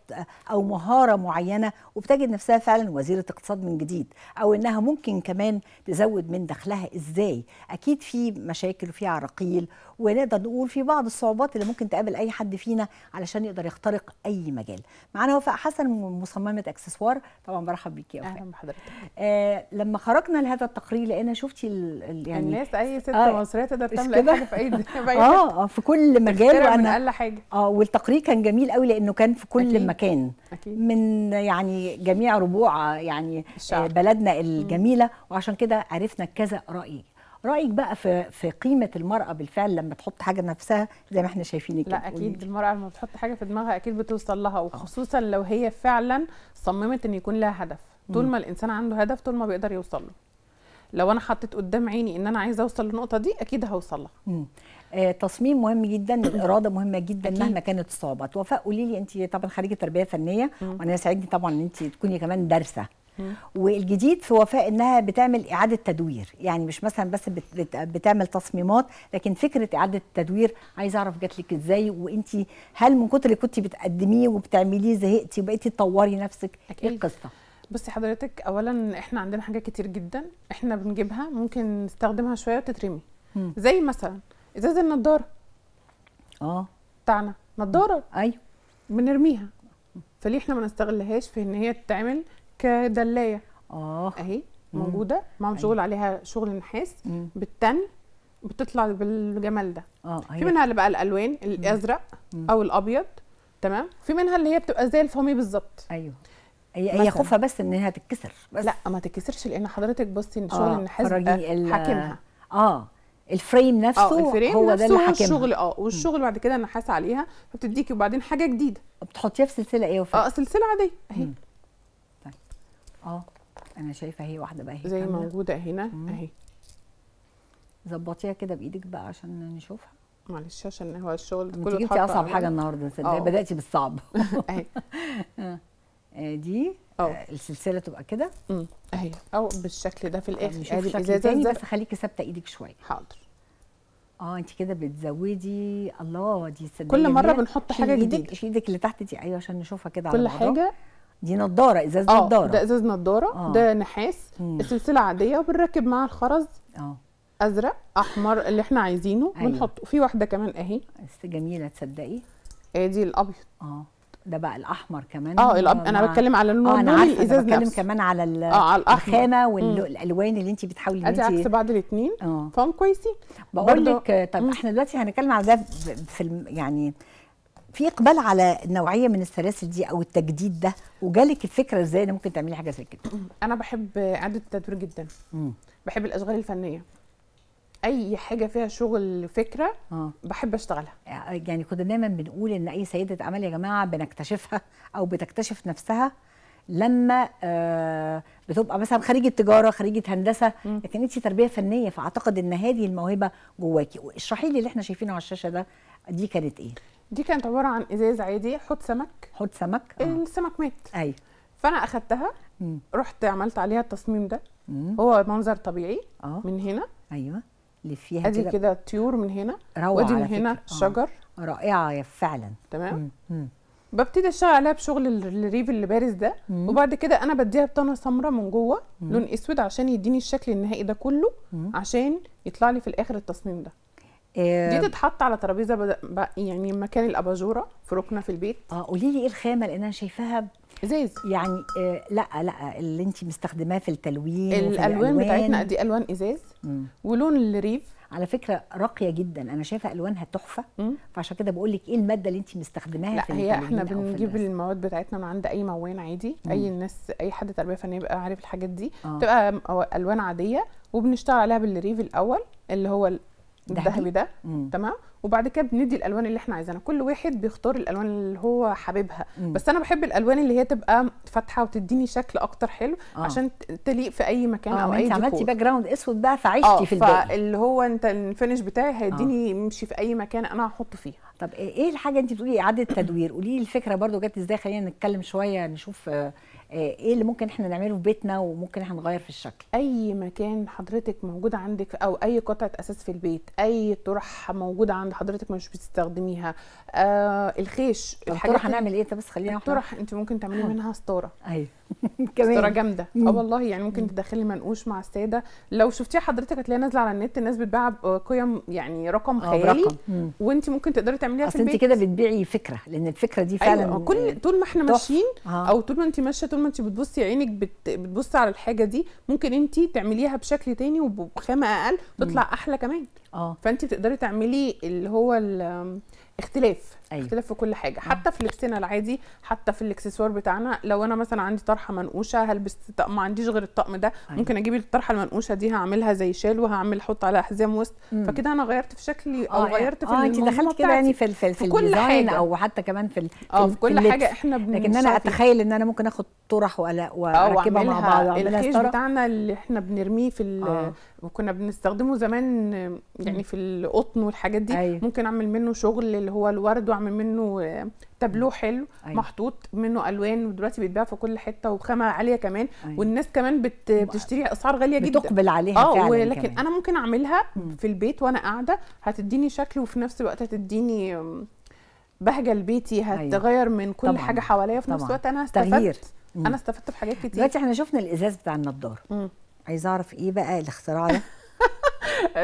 او مهاره معينه وبتجد نفسها فعلا وزيره اقتصاد من جديد او انها ممكن كمان تزود من دخلها ازاي اكيد في مشاكل وفي عراقيل ونقدر نقول في بعض الصعوبات اللي ممكن تقابل اي حد فينا علشان يقدر يخترق اي مجال معانا وفاء حسن مصممه اكسسوار طبعا برحب بيكي يا وفاء اهلا بحضرتك آه لما خرجنا لهذا التقرير لقينا شفتي يعني الناس اي ست آه مصريه تقدر تعمل حاجه في اي (laughs) آه،, اه في كل مجال وانا اقل حاجه اه والتقرير كان جميل قوي لانه كان في كل أكيد. مكان أكيد. من يعني جميع ربوع يعني آه، الشعر. بلدنا الجميله وعشان كده عرفنا كذا راي رايك بقى في في قيمه المراه بالفعل لما تحط حاجه لنفسها زي ما احنا شايفين كده لا اكيد المراه لما بتحط حاجه في دماغها اكيد بتوصل لها آه. وخصوصا لو هي فعلا صممت ان يكون لها هدف طول ما الانسان عنده هدف طول ما بيقدر يوصل له لو انا حطيت قدام عيني ان انا عايزه اوصل للنقطه دي اكيد هوصل لها آه، تصميم مهم جدا الاراده (coughs) مهمه جدا أكيد. مهما كانت الصعوبات وفاء قولي لي انت طبعا خريجه تربيه فنيه مم. وانا يسعدني طبعا ان انت تكوني كمان دارسه والجديد في وفاء انها بتعمل اعاده تدوير يعني مش مثلا بس بتعمل تصميمات لكن فكره اعاده التدوير عايزه اعرف جات لك ازاي وانت هل من كتر اللي كنت بتقدميه وبتعمليه زهقتي وبقيتي تطوري نفسك إيه أكيد. ايه القصه بصي حضرتك اولا احنا عندنا حاجات كتير جدا احنا بنجيبها ممكن نستخدمها شويه وتترمي مم. زي مثلا ازاز النضاره اه بتاعنا نضاره ايوه بنرميها فليه احنا ما نستغلهاش في ان هي تتعمل كدلايه اه اهي موجوده مشغول شغل أيوه. عليها شغل نحاس بالتن بتطلع بالجمال ده آه، أيوه. في منها اللي بقى الالوان الازرق مم. او الابيض تمام في منها اللي هي بتبقى زي الفومي بالظبط ايوه هي هي خوفها بس ان هي تتكسر بس لا ما تتكسرش لان حضرتك بصي ان شغل آه النحاس حاكمها اه الفريم نفسه آه الفريم هو ده اللي حاكمها والشغل اه والشغل بعد كده النحاس عليها فبتديكي وبعدين حاجه جديده بتحطيها في سلسله ايه وفي اه سلسله عاديه اهي طيب اه انا شايفه هي واحده بقى هي زي كاملة. موجوده هنا اهي ظبطيها كده بايدك بقى عشان نشوفها معلش عشان هو الشغل كله اتحط انت اصعب حاجه النهارده آه. بداتي بالصعب (laughs) اهي (laughs) آه. آه، دي اه السلسله تبقى كده اهي او بالشكل ده في الاخر ادي الازازه بس خليكي ثابته ايدك شويه حاضر اه انت كده بتزودي الله دي صدقني كل مره بنحط حاجه جديده شيل ايدك اللي تحت دي ايوه عشان نشوفها كده على كل حاجه دي نضاره ازاز آه، نضاره ده ازاز نضاره آه. ده نحاس مم. السلسله عاديه وبنركب معاها الخرز اه ازرق احمر اللي احنا عايزينه أيوة. بنحطه في واحده كمان اهي جميله تصدقي ادي الابيض اه ده بقى الاحمر كمان اه الأب... انا بتكلم على اللون آه أنا عارفة أنا بتكلم نفسه. كمان على اه على الخامه والالوان اللي انت بتحاولي ان انت ادي عكس بعض الاثنين اه فهم كويسين بقول لك طب مم. احنا دلوقتي هنتكلم على ده في الم... يعني في اقبال على النوعيه من السلاسل دي او التجديد ده وجالك الفكره ازاي ان ممكن تعملي حاجه زي كده انا بحب اعاده التدوير جدا مم. بحب الاشغال الفنيه اي حاجه فيها شغل فكره آه. بحب اشتغلها آه، يعني كنا دايما بنقول ان اي سيده اعمال يا جماعه بنكتشفها (laughs) او بتكتشف نفسها لما آه بتبقى مثلا خريجه تجاره خريجه هندسه لكن انت تربيه فنيه فاعتقد ان هذه الموهبه جواكي اشرحي لي اللي احنا شايفينه على الشاشه ده دي كانت ايه دي كانت عباره عن ازاز عادي حط سمك حط سمك آه. السمك مات ايوه فانا اخدتها رحت عملت عليها التصميم ده مم. هو منظر طبيعي آه. من هنا ايوه اللي فيها ادي كده طيور من هنا روعه وادي من هنا فكرة. آه. شجر آه. رائعه فعلا تمام مم. ببتدي اشتغل عليها بشغل الريف اللي بارز ده مم. وبعد كده انا بديها بطانه سمراء من جوه مم. لون اسود عشان يديني الشكل النهائي ده كله مم. عشان يطلع لي في الاخر التصميم ده آه. دي تتحط على ترابيزه يعني مكان الاباجوره في ركنه في البيت اه قولي لي ايه الخامه لان انا شايفاها ازاز يعني آه، لا لا اللي انت مستخدماه في التلوين الالوان بتاعتنا دي إيه؟ الوان ازاز ولون الريف على فكره راقيه جدا انا شايفه الوانها تحفه فعشان كده بقول لك ايه الماده اللي انت مستخدماها لا في هي احنا بنجيب المواد بتاعتنا من عند اي موان عادي مم. اي الناس اي حد تربيه فنيه بيبقى عارف الحاجات دي آه. تبقى الوان عاديه وبنشتغل عليها بالريف الاول اللي هو الذهبي ده تمام وبعد كده بندي الالوان اللي احنا عايزينها كل واحد بيختار الالوان اللي هو حاببها مم. بس انا بحب الالوان اللي هي تبقى فاتحه وتديني شكل اكتر حلو آه. عشان تليق في اي مكان آه. او اي انت عملتي باك جراوند اسود بقى فعشتي آه. في الباقي فاللي هو انت الفينش بتاعي آه. هيديني يمشي آه. في اي مكان انا هحطه فيه طب ايه الحاجه انت بتقولي اعاده تدوير قولي لي الفكره برده جت ازاي خلينا نتكلم شويه نشوف آه آه، ايه اللي ممكن احنا نعمله في بيتنا وممكن احنا نغير في الشكل اي مكان حضرتك موجود عندك او اي قطعه اساس في البيت اي طرح موجوده عند حضرتك مش بتستخدميها آه الخيش الحاجات هنعمل ايه انت بس خلينا الطرح انت ممكن تعملي آه. منها ستاره ايوه (laughs) كمان ستاره جامده اه والله يعني ممكن تدخلي منقوش مع الساده لو شفتيها حضرتك هتلاقيها نازله على النت الناس بتباع آه، قيم يعني رقم خيالي وانت ممكن تقدري تعمليها في البيت انت كده بتبيعي فكره لان الفكره دي أيوة، فعلا أيوة. كل طول ما احنا ماشيين او طول ما انت ماشيه ما انت بتبصي عينك بت... بتبصي على الحاجه دي ممكن انت تعمليها بشكل تاني وبخامه اقل تطلع احلى كمان اه فانت تقدري تعملي اللي هو اختلاف أيوة. اختلاف في كل حاجه حتى في لبسنا العادي حتى في الاكسسوار بتاعنا لو انا مثلا عندي طرحه منقوشه هلبس طقم ما عنديش غير الطقم ده أيوة. ممكن اجيب الطرحه المنقوشه دي هعملها زي شال وهعمل احط عليها حزام وسط فكده انا غيرت في شكلي آه، او آه غيرت في آه انت دخلت كده يعني في في, في كل حاجه او حتى كمان في اه في كل في حاجه احنا لكن انا اتخيل ان انا ممكن اخد طرح آه، واركبها مع بعض الخيش بتاعنا اللي احنا بنرميه في آه. وكنا بنستخدمه زمان يعني في القطن والحاجات دي أيوة. ممكن اعمل منه شغل اللي هو الورد واعمل منه آه، تابلو حلو أيوة. محطوط منه الوان ودلوقتي بيتباع في كل حته وخامه عاليه كمان أيوة. والناس كمان بت... اسعار غاليه جدا بتقبل عليها اه فعلا ولكن كمان. انا ممكن اعملها في البيت وانا قاعده هتديني شكل وفي نفس الوقت هتديني بهجه لبيتي أيوة. هتغير من كل طبعاً. حاجه حواليا في نفس الوقت انا استفدت تغيير. انا استفدت في حاجات كتير دلوقتي احنا شفنا الازاز بتاع النضاره عايزه اعرف ايه بقى الاختراع ده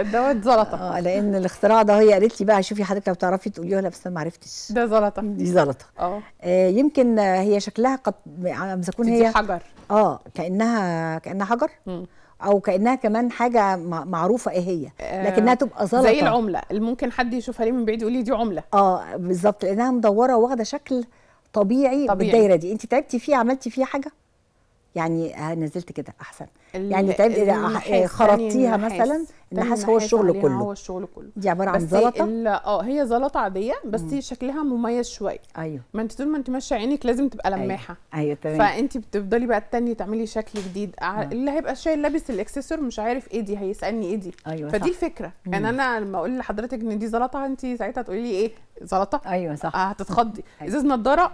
(laughs) دوت زلطه اه لان الاختراع ده هي قالت لي بقى شوفي حضرتك لو تعرفي تقوليه لها بس انا ما عرفتش ده زلطه دي زلطه اه, آه، يمكن هي شكلها قد على تكون هي حجر اه كانها كانها حجر م. او كانها كمان حاجه معروفه ايه هي آه، لكنها تبقى زلطه زي العمله اللي ممكن حد يشوفها ليه من بعيد يقول لي دي عمله اه بالظبط لانها مدوره واخده شكل طبيعي, طبيعي بالدايره دي انت تعبتي فيها عملتي فيها حاجه يعني آه، نزلت كده احسن يعني طيب، آه، آه، تعبت خرطتيها مثلا النحاس هو الشغل كله هو الشغل كله دي عباره عن زلطه اه هي زلطه عاديه بس مم. شكلها مميز شويه ايوه ما انت طول ما انت ماشيه عينك لازم تبقى أيوه. لماحه ايوه, أيوة تمام فانت بتفضلي بقى التانية تعملي شكل جديد مم. اللي هيبقى شايل لابس الاكسسوار مش عارف ايه دي هيسالني ايه دي ايوه فدي صح. الفكره مم. يعني انا لما اقول لحضرتك ان دي زلطه انت ساعتها تقولي لي ايه زلطه ايوه صح هتتخضي أيوة. ازاز نضاره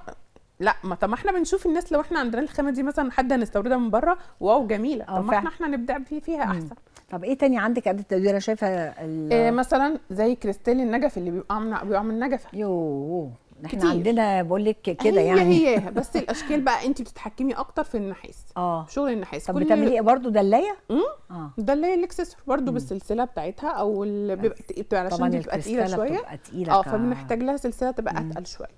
لا ما طب ما احنا بنشوف الناس لو احنا عندنا الخامه دي مثلا حد هنستوردها من بره واو جميله طب ما احنا احنا نبدع فيه فيها احسن طب ايه تاني عندك قد التدوير انا شايفها إيه مثلا زي كريستال النجف اللي بيبقى عامل بيبقى عامل نجفه يوه احنا كتير. عندنا بقول لك كده هي يعني هي هياها (laughs) بس الاشكال بقى انت بتتحكمي اكتر في النحاس اه شغل النحاس طب بتعملي إيه؟ برضه دلايه امم اه دلايه الاكسسوار برضه بالسلسله بتاعتها او بيبقى بتبقى علشان بتبقى تقيله شويه بتبقى تقيله اه فبنحتاج لها سلسله تبقى اتقل شويه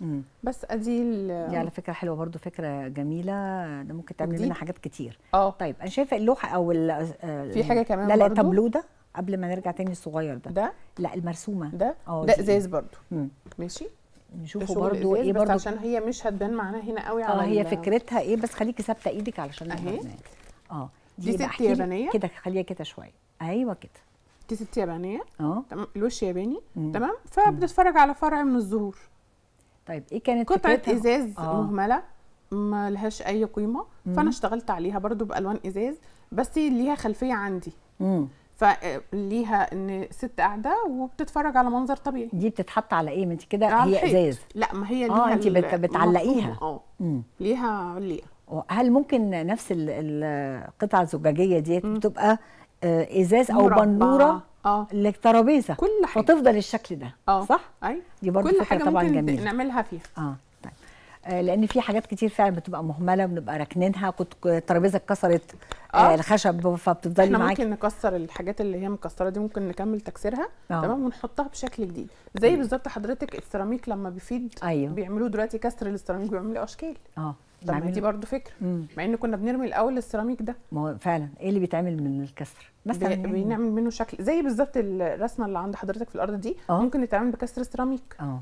بس ادي دي على فكره حلوه برضه فكره جميله ده ممكن تعملي منها حاجات كتير اه طيب انا شايفه اللوحه او آه، في حاجه كمان لا لا ده قبل ما نرجع تاني الصغير ده ده لا المرسومه ده آه، ده ازاز برضه ماشي نشوفه برضو ايه برضو عشان هي مش هتبان معانا هنا قوي آه، على اه هي فكرتها ايه بس خليكي ثابته ايدك علشان اهي اه دي, دي ست يابانيه كده خليها كده شويه ايوه كده دي ست يابانيه اه تمام الوش ياباني تمام فبنتفرج على فرع من الزهور طيب ايه كانت قطعه ازاز آه. مهمله ما لهاش اي قيمه مم. فانا اشتغلت عليها برضو بالوان ازاز بس ليها خلفيه عندي مم. فليها ان ست قاعده وبتتفرج على منظر طبيعي دي بتتحط على ايه ما انت كده هي ازاز لا ما هي آه، ليها اه انت بتعلقيها اه ليها ليها هل ممكن نفس القطعه الزجاجيه دي تبقى آه، ازاز او بنوره اه للترابيزه كل حاجه وتفضل الشكل ده أوه. صح اي أيوة. دي برضه كل حاجه طبعا ممكن جميله نعملها فيها اه آه، لان في حاجات كتير فعلا بتبقى مهمله بنبقى راكنينها كنت الترابيزه اتكسرت آه،, آه. الخشب فبتفضلي معاكي احنا ممكن نكسر الحاجات اللي هي مكسره دي ممكن نكمل تكسيرها آه. تمام ونحطها بشكل جديد زي بالظبط حضرتك السيراميك لما بيفيد أيوه. بيعملوه دلوقتي كسر السيراميك بيعملوا اشكال اه طب دي برضه فكره مم. مع ان كنا بنرمي الاول السيراميك ده ما هو فعلا ايه اللي بيتعمل من الكسر مثلا بنعمل يعني منه شكل زي بالظبط الرسمه اللي عند حضرتك في الارض دي أوه. ممكن تتعمل بكسر سيراميك اه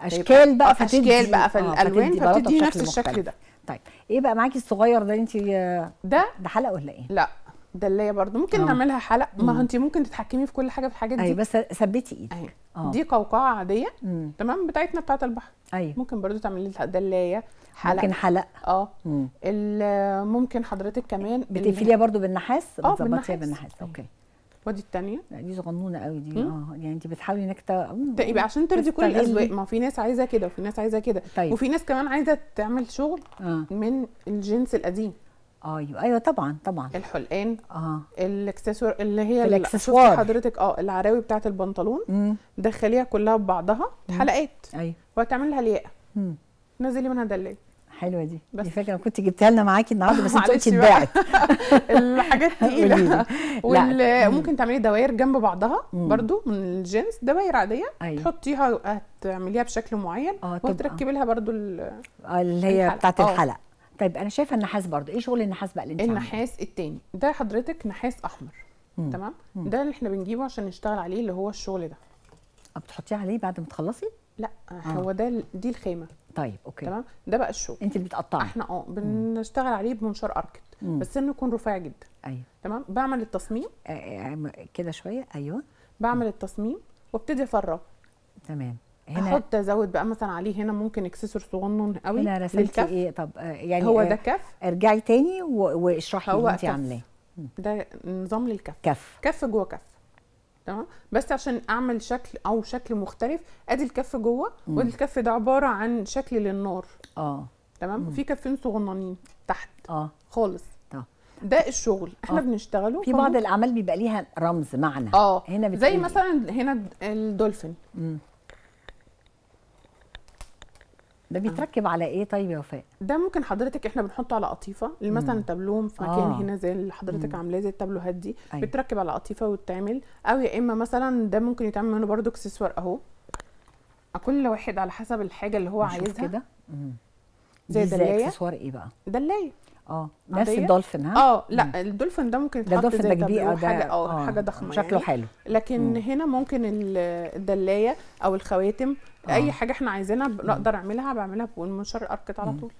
طيب، اشكال بقى آه، فتدي اشكال بقى في آه، الالوان فبتدي نفس الشكل ده طيب ايه بقى معاكي الصغير ده انت آه، ده ده حلقه ولا ايه لا دلايه برضو ممكن أوه. نعملها حلق ما انت ممكن تتحكمي في كل حاجه في الحاجات أيوة، دي ايوه بس ثبتي ايدك أوه. دي قوقعه عاديه مم. تمام بتاعتنا بتاعت البحر ايوه ممكن برضو تعملي دلايه حلق ممكن حلق اه ممكن حضرتك كمان بتقفليها برضو بالنحاس بتظبطيها بالنحاس اوكي وادي الثانيه لا دي صغنونه قوي دي اه يعني انت بتحاولي انك تبقى عشان ترضي كل الاذواق ما في ناس عايزه كده وفي ناس عايزه كده طيب. وفي ناس كمان عايزه تعمل شغل آه. من الجنس القديم ايوه ايوه طبعا طبعا الحلقان اه الاكسسوار اللي هي الاكسسوار حضرتك اه العراوي بتاعه البنطلون دخليها كلها ببعضها حلقات ايوه وهتعمل لها الياقه نزلي منها دلاله حلوه دي بس. دي كنت جبتها لنا معاكي النهارده بس انت قلتي اتباعت الحاجات (laughs) تقيله وممكن تعملي دواير جنب بعضها برضو من الجنس دواير عاديه أيوة. تحطيها هتعمليها بشكل معين آه، وتركبي لها برضو آه، اللي هي بتاعت آه. الحلق طيب انا شايفه النحاس برضو ايه شغل النحاس بقى اللي انت النحاس التاني ده حضرتك نحاس احمر مم. تمام مم. ده اللي احنا بنجيبه عشان نشتغل عليه اللي هو الشغل ده بتحطيه عليه بعد ما تخلصي لا آه. هو ده دي الخيمه طيب اوكي تمام ده بقى الشو انت اللي بتقطعه احنا اه بنشتغل عليه بمنشار اركت مم. بس انه يكون رفيع جدا ايوه تمام بعمل التصميم آه، آه، آه، كده شويه ايوه بعمل التصميم وابتدي افرغ تمام هنا احط ازود بقى مثلا عليه هنا ممكن اكسسوار صغنن قوي هنا رسمت ايه طب يعني هو ده كف ارجعي تاني واشرحي اللي انت عاملاه ده نظام للكف كف كف جوه كف تمام بس عشان اعمل شكل او شكل مختلف ادي الكف جوه وادي الكف ده عباره عن شكل للنار اه تمام وفي كفين صغننين تحت اه خالص ده الشغل احنا أوه. بنشتغله في بعض الاعمال بيبقى ليها رمز معنى اه هنا زي إيه؟ مثلا هنا الدولفين ده بيتركب آه. على ايه طيب يا وفاء ده ممكن حضرتك احنا بنحطه على قطيفه مثلا تابلوم في مكان آه. هنا زي اللي حضرتك عاملاه زي التابلوهات دي أيوة. بتركب على قطيفه وتتعمل او يا اما مثلا ده ممكن يتعمل منه برده اكسسوار اهو كل واحد على حسب الحاجه اللي هو عايزها كده زي دلايه اكسسوار ايه بقى دلايه اه نفس الدولفين ها اه لا الدولفين ده ممكن يتحط ده ده كبير حاجه اه،, اه حاجه ضخمه شكله يعني. حلو لكن مم. هنا ممكن الدلايه او الخواتم أوه. اي حاجه احنا عايزينها بقدر اعملها بعملها بمنشار الاركت على طول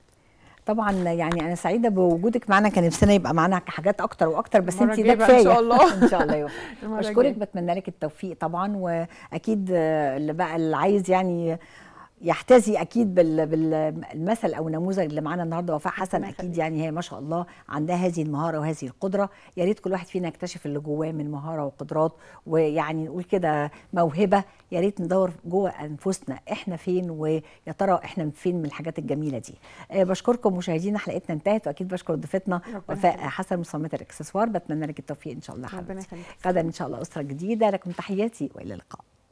طبعا يعني انا سعيده بوجودك معنا كان نفسنا يبقى معنا حاجات اكتر واكتر بس انت ده كفايه (laughs) ان شاء الله ان شاء الله يوم. بشكرك بتمنى لك التوفيق طبعا واكيد اللي بقى اللي عايز يعني يحتذي اكيد بالمثل او النموذج اللي معانا النهارده وفاء حسن اكيد يعني هي ما شاء الله عندها هذه المهاره وهذه القدره يا ريت كل واحد فينا يكتشف اللي جواه من مهاره وقدرات ويعني نقول كده موهبه يا ريت ندور جوه انفسنا احنا فين ويا ترى احنا فين من الحاجات الجميله دي آه، بشكركم مشاهدينا حلقتنا انتهت واكيد بشكر ضيفتنا وفاء حسن مصممه الاكسسوار بتمنى لك التوفيق ان شاء الله حبيبتي ان شاء الله اسره جديده لكم تحياتي والى اللقاء